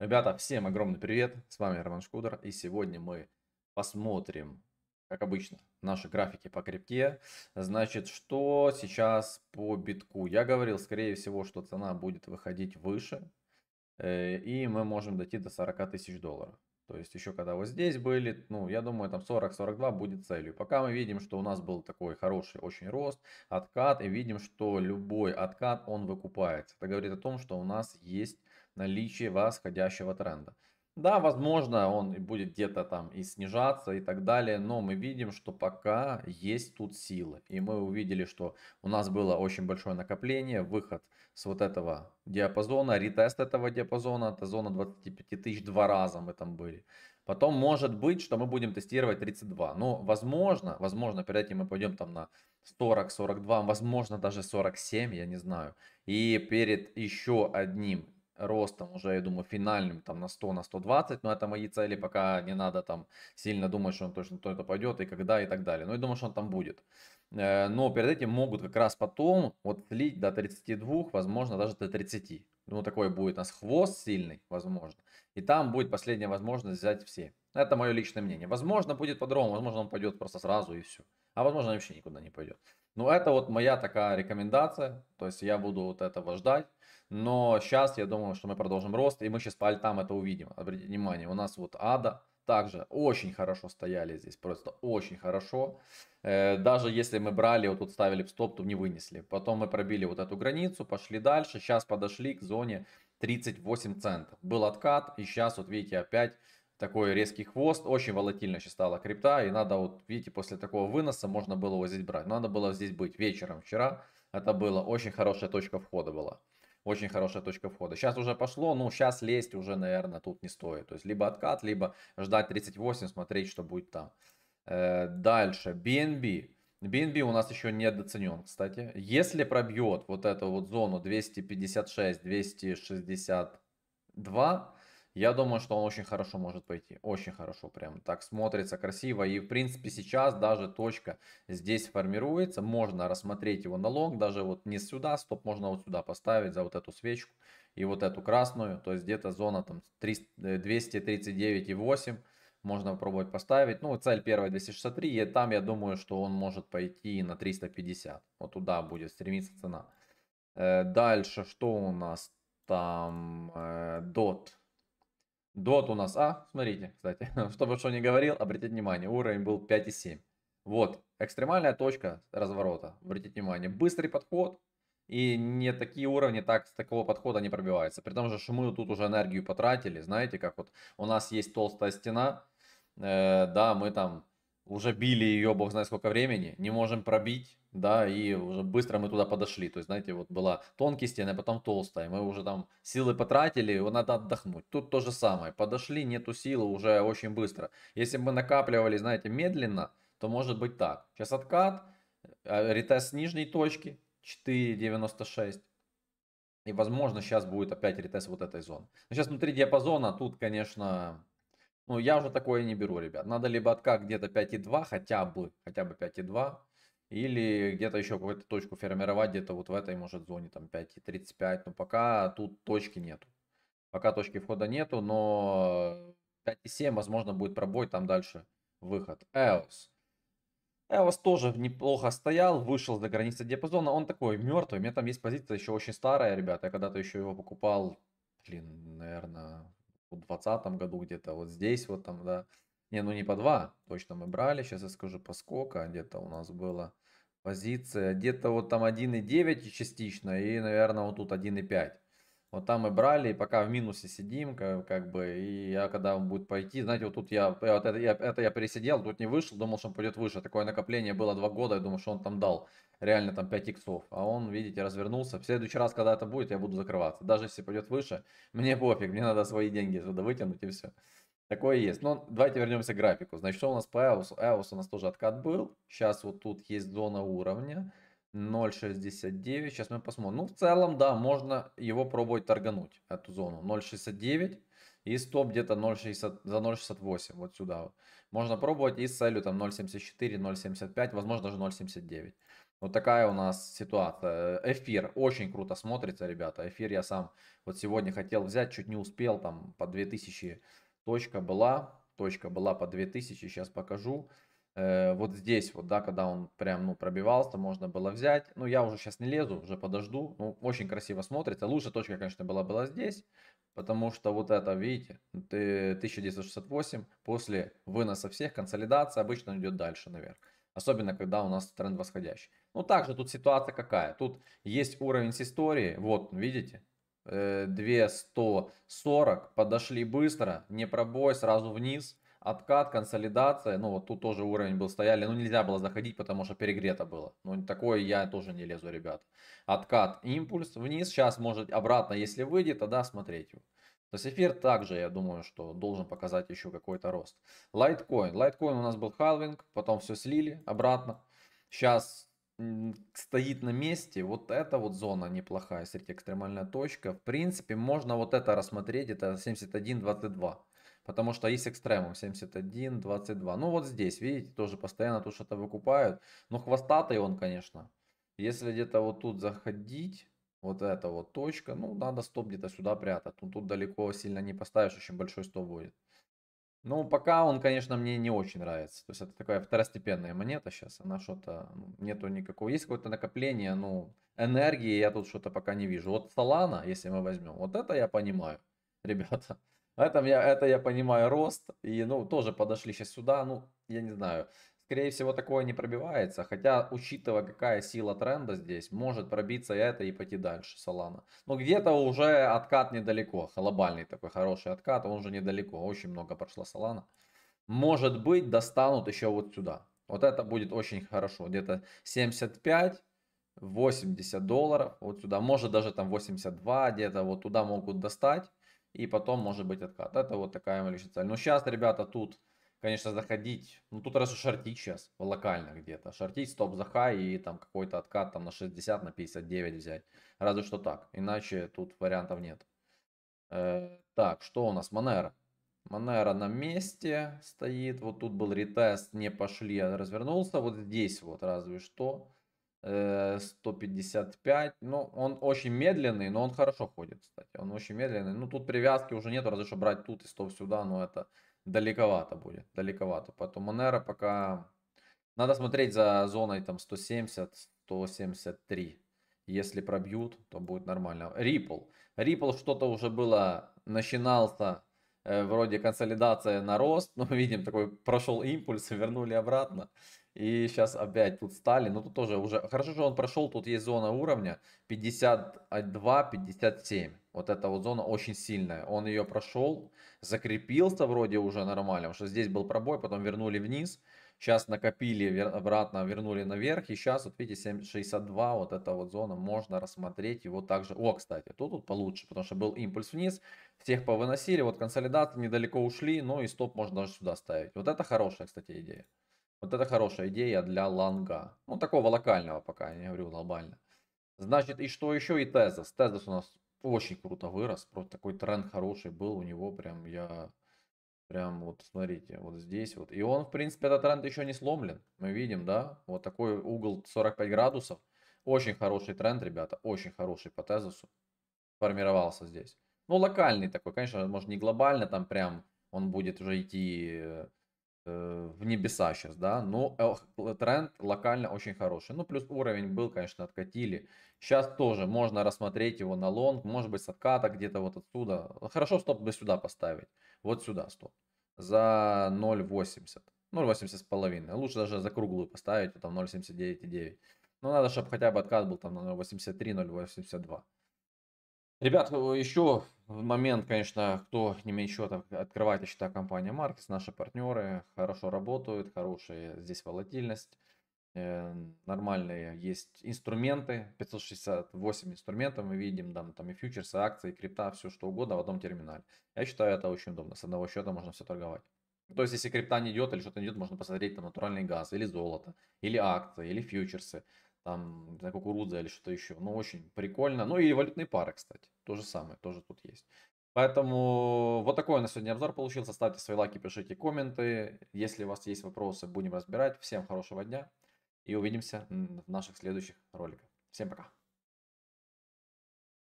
Ребята, всем огромный привет, с вами Роман Шкудер, и сегодня мы посмотрим, как обычно, наши графики по крипте. Значит, что сейчас по битку? Я говорил, скорее всего, что цена будет выходить выше, э, и мы можем дойти до 40 тысяч долларов. То есть еще когда вот здесь были, ну, я думаю, там 40-42 будет целью. Пока мы видим, что у нас был такой хороший очень рост, откат, и видим, что любой откат, он выкупается. Это говорит о том, что у нас есть наличии восходящего тренда. Да, возможно, он будет где-то там и снижаться и так далее, но мы видим, что пока есть тут силы. И мы увидели, что у нас было очень большое накопление, выход с вот этого диапазона, ретест этого диапазона, это зона 25 тысяч, два раза мы там были. Потом может быть, что мы будем тестировать 32. Но возможно, возможно, перед этим мы пойдем там на 40, 42, возможно даже 47, я не знаю. И перед еще одним ростом уже, я думаю, финальным там на 100, на 120, но это мои цели, пока не надо там сильно думать, что он точно то это пойдет и когда и так далее. Но ну, я думаю, что он там будет. Э, но перед этим могут как раз потом вот слить до 32, возможно, даже до 30. Ну, такой будет у нас хвост сильный, возможно. И там будет последняя возможность взять все. Это мое личное мнение. Возможно, будет по-другому. Возможно, он пойдет просто сразу и все. А возможно, вообще никуда не пойдет. Но ну, это вот моя такая рекомендация. То есть я буду вот этого ждать. Но сейчас я думаю, что мы продолжим рост, и мы сейчас по альтам это увидим. Обратите внимание, у нас вот ада, также очень хорошо стояли здесь, просто очень хорошо. Э, даже если мы брали, вот тут ставили в стоп, то не вынесли. Потом мы пробили вот эту границу, пошли дальше. Сейчас подошли к зоне 38 центов. Был откат, и сейчас вот видите опять такой резкий хвост. Очень волатильно сейчас стала крипта, и надо вот, видите, после такого выноса можно было его здесь брать. Надо было здесь быть вечером вчера. Это было очень хорошая точка входа была очень хорошая точка входа. Сейчас уже пошло, ну, сейчас лезть уже, наверное, тут не стоит. То есть, либо откат, либо ждать 38, смотреть, что будет там. Э, дальше, BNB. BNB у нас еще недооценен, кстати. Если пробьет вот эту вот зону 256-262, я думаю, что он очень хорошо может пойти. Очень хорошо прям так смотрится красиво. И в принципе сейчас даже точка здесь формируется. Можно рассмотреть его на лонг. Даже вот не сюда стоп, можно вот сюда поставить за вот эту свечку и вот эту красную. То есть где-то зона там 239,8 э, можно попробовать поставить. Ну, цель первая 263, и там я думаю, что он может пойти на 350. Вот туда будет стремиться цена. Э, дальше, что у нас там? Э, дот Дот у нас, а, смотрите, кстати, чтобы что не говорил, обратите внимание, уровень был 5,7. Вот, экстремальная точка разворота, обратите внимание, быстрый подход, и не такие уровни так с такого подхода не пробиваются. При том же, что мы тут уже энергию потратили, знаете, как вот у нас есть толстая стена, э, да, мы там уже били ее, бог знает сколько времени, не можем пробить, да, и уже быстро мы туда подошли. То есть, знаете, вот была тонкая стена а потом толстая, мы уже там силы потратили, его надо отдохнуть. Тут то же самое, подошли, нету силы уже очень быстро. Если бы мы накапливали, знаете, медленно, то может быть так. Сейчас откат, э, ретест нижней точки 4.96. И возможно сейчас будет опять ретест вот этой зоны. Но сейчас внутри диапазона тут, конечно, ну, я уже такое не беру, ребят. Надо либо откат где-то 5,2 хотя бы, хотя бы 5,2. Или где-то еще какую-то точку формировать, где-то вот в этой, может, зоне, там, 5,35. Но пока тут точки нету. Пока точки входа нету, но 5,7, возможно, будет пробой, там дальше выход. EOS. EOS тоже неплохо стоял, вышел за границы диапазона. Он такой мертвый. У меня там есть позиция еще очень старая, ребята. Я когда-то еще его покупал, блин, наверное, в 2020 году где-то а вот здесь вот там, да. Не, ну не по 2, точно мы брали. Сейчас я скажу по сколько где-то у нас было позиция. А где-то вот там 1,9 частично и, наверное, вот тут 1,5. Вот там мы брали, и пока в минусе сидим, как, как бы, и я когда он будет пойти, знаете, вот тут я, вот это, я, это я пересидел, тут не вышел, думал, что он пойдет выше. Такое накопление было два года, я думаю, что он там дал реально там 5 иксов. А он, видите, развернулся. В следующий раз, когда это будет, я буду закрываться. Даже если пойдет выше, мне пофиг, мне надо свои деньги сюда вытянуть и все. Такое есть. Но давайте вернемся к графику. Значит, что у нас по EOS? EOS у нас тоже откат был. Сейчас вот тут есть зона уровня. 0.69. Сейчас мы посмотрим. Ну, в целом, да, можно его пробовать торгануть, эту зону. 0.69 и стоп где-то 0.60, за 0.68, вот сюда вот. Можно пробовать и с целью там 0.74, 0.75, возможно даже 0.79. Вот такая у нас ситуация. Эфир очень круто смотрится, ребята. Эфир я сам вот сегодня хотел взять, чуть не успел, там по 2000 точка была, точка была по 2000, сейчас покажу. Э, вот здесь вот, да, когда он прям, ну, пробивался, то можно было взять. Ну, я уже сейчас не лезу, уже подожду. Ну, очень красиво смотрится. Лучшая точка, конечно, была была здесь, потому что вот это, видите, 1968, после выноса всех, консолидация обычно идет дальше наверх. Особенно, когда у нас тренд восходящий. Ну, также тут ситуация какая? Тут есть уровень с истории, вот, видите, 2140, э, подошли быстро, не пробой, сразу вниз – откат, консолидация. Ну, вот тут тоже уровень был, стояли. Ну, нельзя было заходить, потому что перегрето было. Ну, такое я тоже не лезу, ребят. Откат, импульс вниз. Сейчас, может, обратно, если выйдет, тогда смотреть. То есть эфир также, я думаю, что должен показать еще какой-то рост. Лайткоин. Лайткоин у нас был халвинг, потом все слили обратно. Сейчас стоит на месте, вот эта вот зона неплохая, смотрите, экстремальная точка. В принципе, можно вот это рассмотреть, это 71.22. Потому что есть экстремум 71, 22. Ну вот здесь, видите, тоже постоянно тут что-то выкупают. Но хвостатый он, конечно. Если где-то вот тут заходить, вот эта вот точка, ну надо стоп где-то сюда прятать. Ну, тут далеко сильно не поставишь, очень большой стоп будет. Ну, пока он, конечно, мне не очень нравится. То есть это такая второстепенная монета сейчас. Она что-то... Ну, нету никакого... Есть какое-то накопление, ну, энергии я тут что-то пока не вижу. Вот Солана, если мы возьмем, вот это я понимаю, ребята. Это а я, это я понимаю рост. И, ну, тоже подошли сейчас сюда. Ну, я не знаю. Скорее всего, такое не пробивается. Хотя, учитывая, какая сила тренда здесь, может пробиться и это и пойти дальше Солана. Но где-то уже откат недалеко. Глобальный такой хороший откат. Он уже недалеко. Очень много прошло Солана. Может быть, достанут еще вот сюда. Вот это будет очень хорошо. Где-то 75. 80 долларов вот сюда, может даже там 82, где-то вот туда могут достать и потом может быть откат. Это вот такая малейшая цель. Но сейчас, ребята, тут, конечно, заходить, ну тут раз шортить сейчас, локально где-то, шортить стоп за хай и там какой-то откат там на 60, на 59 взять. Разве что так, иначе тут вариантов нет. Э, так, что у нас? Манера. Манера на месте стоит, вот тут был ретест, не пошли, а развернулся, вот здесь вот разве что. 155. Э, ну, он очень медленный, но он хорошо ходит, кстати. Он очень медленный. Ну, тут привязки уже нет, разве что брать тут и стоп сюда, но это далековато будет. Далековато. Поэтому Монера пока... Надо смотреть за зоной там 170, 173. Если пробьют, то будет нормально. Ripple. Ripple что-то уже было, начинался Э, вроде консолидация на рост, но мы видим, такой прошел импульс, вернули обратно. И сейчас опять тут стали, но тут тоже уже, хорошо, что он прошел, тут есть зона уровня 52-57. Вот эта вот зона очень сильная, он ее прошел, закрепился вроде уже нормально, потому что здесь был пробой, потом вернули вниз. Сейчас накопили, вер, обратно вернули наверх. И сейчас, вот видите, 762, вот эта вот зона, можно рассмотреть его также. О, кстати, тут, тут получше, потому что был импульс вниз. Всех повыносили, вот консолидаты недалеко ушли, ну и стоп можно даже сюда ставить. Вот это хорошая, кстати, идея. Вот это хорошая идея для лонга. Ну, такого локального пока, я не говорю глобально. Значит, и что еще? И Тезос. Тезос у нас очень круто вырос. Просто такой тренд хороший был у него. Прям я Прям вот смотрите, вот здесь вот. И он, в принципе, этот тренд еще не сломлен. Мы видим, да, вот такой угол 45 градусов. Очень хороший тренд, ребята, очень хороший по тезису. Формировался здесь. Ну, локальный такой, конечно, может не глобально, там прям он будет уже идти э, Э, в небеса сейчас, да, но э, тренд локально очень хороший. Ну, плюс уровень был, конечно, откатили. Сейчас тоже можно рассмотреть его на лонг, может быть, с отката где-то вот отсюда. Хорошо стоп бы сюда поставить, вот сюда стоп, за 0.80, 0.80 с половиной. Лучше даже за круглую поставить, вот там 0.79,9. Но надо, чтобы хотя бы откат был там на 0.83, 0.82. Ребят, еще момент, конечно, кто не имеет счета, открывайте счета компании Маркс, наши партнеры хорошо работают, хорошая здесь волатильность, э, нормальные есть инструменты, 568 инструментов, мы видим там, там и фьючерсы, акции, крипта, все что угодно в одном терминале. Я считаю это очень удобно, с одного счета можно все торговать. То есть, если крипта не идет или что-то не идет, можно посмотреть там натуральный газ, или золото, или акции, или фьючерсы там, знаю, кукурудза или что-то еще. Ну, очень прикольно. Ну, и валютные пары, кстати, то же самое, тоже тут есть. Поэтому вот такой у нас сегодня обзор получился. Ставьте свои лайки, пишите комменты. Если у вас есть вопросы, будем разбирать. Всем хорошего дня и увидимся в наших следующих роликах. Всем пока.